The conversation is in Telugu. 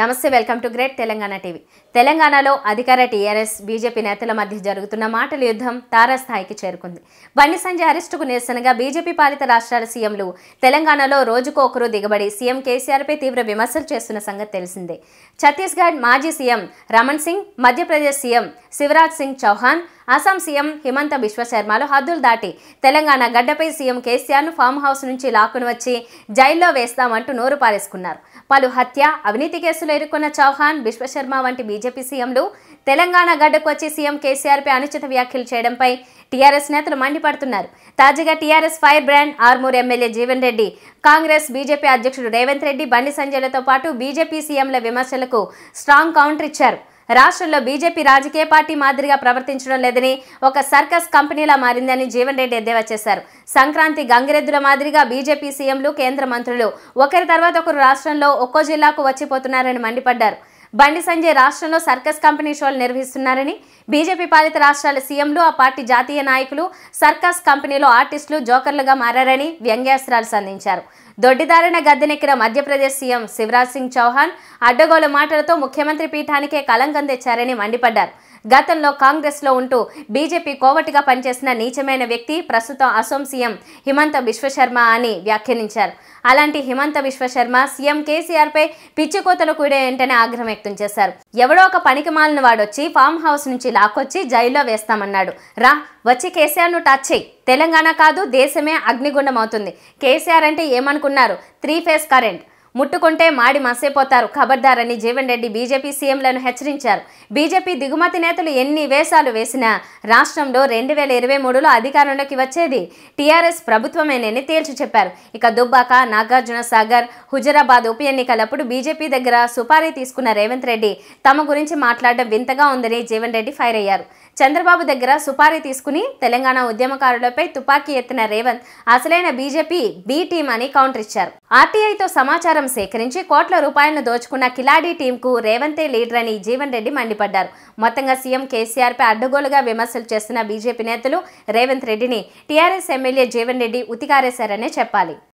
నమస్తే welcome to great Telangana TV తెలంగాణలో అధికార టీఆర్ఎస్ బీజేపీ నేతల మధ్య జరుగుతున్న మాటల యుద్ధం తారాస్థాయికి చేరుకుంది బండి సంజయ్ అరెస్టుకు నిరసనగా బీజేపీ పాలిత రాష్ట్రాల సీఎంలు తెలంగాణలో రోజుకు ఒకరు దిగబడి సీఎం కేసీఆర్పై తీవ్ర విమర్శలు చేస్తున్న సంగతి తెలిసిందే ఛత్తీస్గఢ్ మాజీ CM Raman Singh Madhya Pradesh CM Shivraj Singh Chouhan Assam CM Himanta విశ్వశర్మలు హద్దులు దాటి తెలంగాణ గడ్డపై సీఎం కేసీఆర్ను ఫామ్ హౌస్ నుంచి లాక్కుని వచ్చి జైల్లో వేస్తామంటూ నోరు పారేసుకున్నారు పలు హత్య అవినీతి కేసులు కేసులు ఎదుర్కొన్న చౌహాన్ విశ్వశర్మ వంటి బీజేపీ సీఎంలు తెలంగాణ గడ్డకు వచ్చి సీఎం కేసీఆర్పై అనుచిత వ్యాఖ్యలు చేయడంపై టీఆర్ఎస్ నేతలు మండిపడుతున్నారు తాజాగా TRS fire brand Armoor MLA Jeevan Reddy Congress BJP అధ్యక్షుడు రేవంత్ రెడ్డి బండి సంజయ్లతో పాటు బీజేపీ సీఎంల విమర్శలకు స్ట్రాంగ్ కౌంటర్ ఇచ్చారు రాష్ట్రంలో బీజేపీ రాజకీయ పార్టీ మాదిరిగా ప్రవర్తించడం లేదని ఒక సర్కస్ కంపెనీలా మారిందని జీవన్ రెడ్డి ఎద్దేవా చేశారు సంక్రాంతి గంగిరెద్దుల మాదిరిగా బీజేపీ సీఎంలు కేంద్ర మంత్రులు ఒకరి తర్వాత ఒకరు రాష్ట్రంలో ఒక్కో జిల్లాకు వచ్చిపోతున్నారని మండిపడ్డారు బండి సంజయ్ రాష్ట్రంలో సర్కస్ కంపెనీ షోలు నిర్వహిస్తున్నారని బీజేపీ పాలిత రాష్ట్రాల సీఎంలు ఆ పార్టీ జాతీయ నాయకులు సర్కస్ కంపెనీలో ఆర్టిస్టులు జోకర్లుగా మారారని వ్యంగ్యాస్త్రాలు సంధించారు దొడ్డిదారిన గద్దెనెక్కిన మధ్యప్రదేశ్ సీఎం శివరాజ్ సింగ్ చౌహాన్ అడ్డగోలు మాటలతో ముఖ్యమంత్రి పీఠానికే కలంకం తెచ్చారని మండిపడ్డారు గతంలో కాంగ్రెస్లో ఉంటూ బీజేపీ కోవటిగా పనిచేసిన నీచమైన వ్యక్తి ప్రస్తుతం అసోం సీఎం హిమంత విశ్వశర్మ అని వ్యాఖ్యానించారు అలాంటి హిమంత విశ్వశర్మ సీఎం కేసీఆర్పై పిచ్చికోతలు కూడా ఆగ్రహం వ్యక్తం చేశారు ఎవడో ఒక పనికి మాలిన వాడొచ్చి ఫామ్ హౌస్ నుంచి లాక్కొచ్చి జైల్లో వేస్తామన్నాడు రా వచ్చి కేసీఆర్ ను టచ్ చేయి తెలంగాణ కాదు దేశమే అగ్నిగుండం అవుతుంది కేసీఆర్ అంటే ఏమనుకున్నారు త్రీ ఫేస్ కరెంట్ ముట్టుకుంటే మాడి మసైపోతారు ఖబర్దారని జీవన్ రెడ్డి బీజేపీ సీఎంలను హెచ్చరించారు బీజేపీ దిగుమతి నేతలు ఎన్ని వేషాలు వేసినా రాష్ట్రంలో రెండు వేల ఇరవై మూడులో అధికారంలోకి వచ్చేది టీఆర్ఎస్ ప్రభుత్వమేనని తేల్చి చెప్పారు ఇక దుబ్బాక నాగార్జున సాగర్ హుజరాబాద్ ఉప ఎన్నికలప్పుడు బీజేపీ దగ్గర సుపారీ తీసుకున్న రేవంత్ రెడ్డి తమ గురించి మాట్లాడడం వింతగా ఉందని జీవన్ రెడ్డి ఫైర్ అయ్యారు చంద్రబాబు దగ్గర సుపారీ తీసుకుని తెలంగాణ ఉద్యమకారులపై తుపాకీ ఎత్తిన రేవంత్ అసలైన బీజేపీ బీ టీం అని కౌంటర్ ఇచ్చారు ఆర్టీఐతో సమాచారం సమాచారం సేకరించి కోట్ల రూపాయలను దోచుకున్న కిలాడీ టీంకు రేవంతే లీడర్ అని జీవన్ రెడ్డి మండిపడ్డారు మొత్తంగా సీఎం కేసీఆర్పై అడ్డగోలుగా విమర్శలు చేస్తున్న బీజేపీ నేతలు రేవంత్ రెడ్డిని టీఆర్ఎస్ ఎమ్మెల్యే జీవన్ రెడ్డి ఉతికారేశారనే చెప్పాలి